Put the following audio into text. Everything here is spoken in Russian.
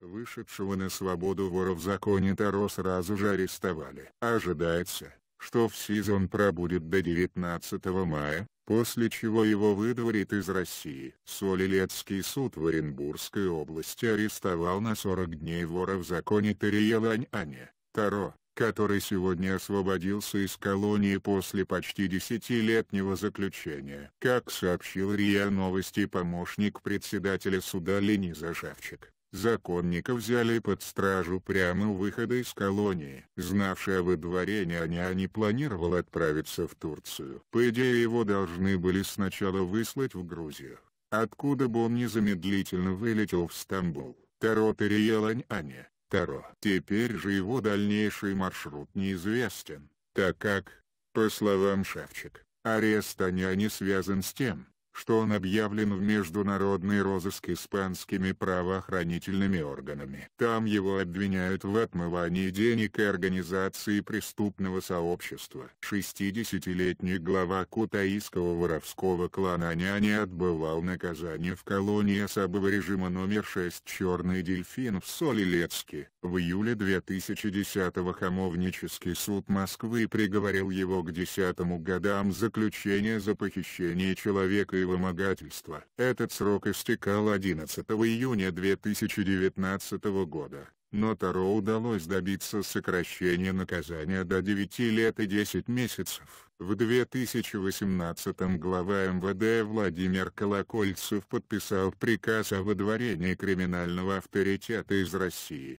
Вышедшего на свободу вора в законе Таро сразу же арестовали. Ожидается, что в СИЗО пробудет до 19 мая, после чего его выдворит из России. Солилецкий суд в Оренбургской области арестовал на 40 дней вора в законе Тариела Аньаня, Таро, который сегодня освободился из колонии после почти десятилетнего заключения. Как сообщил РИА Новости помощник председателя суда Лени Зажавчик, Законника взяли под стражу прямо у выхода из колонии. Знавший об дворе няня а не планировал отправиться в Турцию. По идее его должны были сначала выслать в Грузию, откуда бы он незамедлительно вылетел в Стамбул. Таро переел Аня. Таро. Теперь же его дальнейший маршрут неизвестен, так как, по словам Шевчик, арест Аня а не связан с тем, что он объявлен в международный розыск испанскими правоохранительными органами. Там его обвиняют в отмывании денег и организации преступного сообщества. 60-летний глава кутаистского воровского клана Няни отбывал наказание в колонии особого режима номер 6 «Черный дельфин» в Солилецке. В июле 2010-го Хамовнический суд Москвы приговорил его к десятому годам заключения за похищение человека и вымогательства. Этот срок истекал 11 июня 2019 года, но Таро удалось добиться сокращения наказания до 9 лет и 10 месяцев. В 2018 глава МВД Владимир Колокольцев подписал приказ о выдворении криминального авторитета из России.